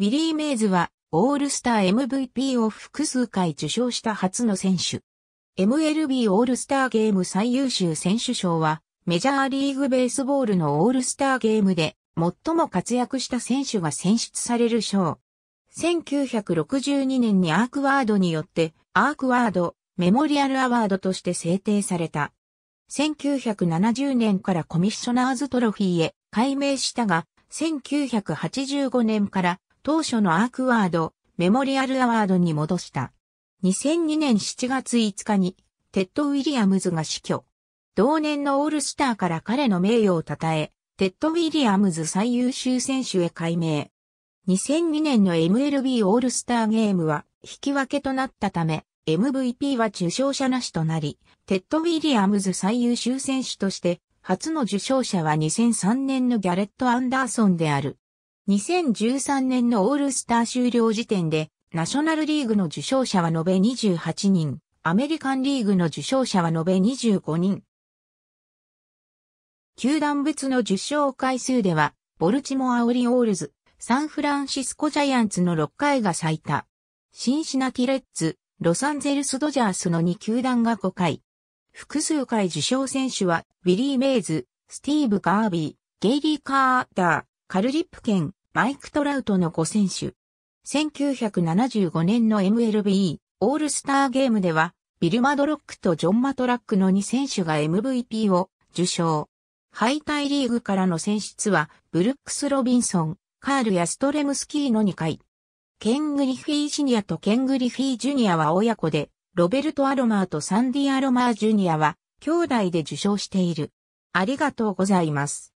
ウィリー・メイズは、オールスター MVP を複数回受賞した初の選手。MLB オールスターゲーム最優秀選手賞は、メジャーリーグベースボールのオールスターゲームで、最も活躍した選手が選出される賞。1962年にアークワードによって、アークワード、メモリアルアワードとして制定された。1970年からコミッショナーズトロフィーへ改名したが、1985年から当初のアークワード、メモリアルアワードに戻した。2002年7月5日に、テッド・ウィリアムズが死去。同年のオールスターから彼の名誉を称え、テッド・ウィリアムズ最優秀選手へ改名。2002年の MLB オールスターゲームは引き分けとなったため、MVP は受賞者なしとなり、テッド・ウィリアムズ最優秀選手として、初の受賞者は2003年のギャレット・アンダーソンである。2013年のオールスター終了時点で、ナショナルリーグの受賞者は延べ28人、アメリカンリーグの受賞者は延べ25人。球団別の受賞回数では、ボルチモア・オリオールズ、サンフランシスコ・ジャイアンツの6回が最多。シンシナティ・レッツ、ロサンゼルス・ドジャースの2球団が5回。複数回受賞選手は、ウィリー・メイズ、スティーブ・ガービー、ゲイリー・カーター、カルリップ県マイク・トラウトの5選手。1975年の MLB オールスターゲームでは、ビル・マドロックとジョン・マトラックの2選手が MVP を受賞。敗退リーグからの選出は、ブルックス・ロビンソン、カール・ヤストレムスキーの2回。ケン・グリフィー・シニアとケン・グリフィー・ジュニアは親子で、ロベルト・アロマーとサンディ・アロマー・ジュニアは、兄弟で受賞している。ありがとうございます。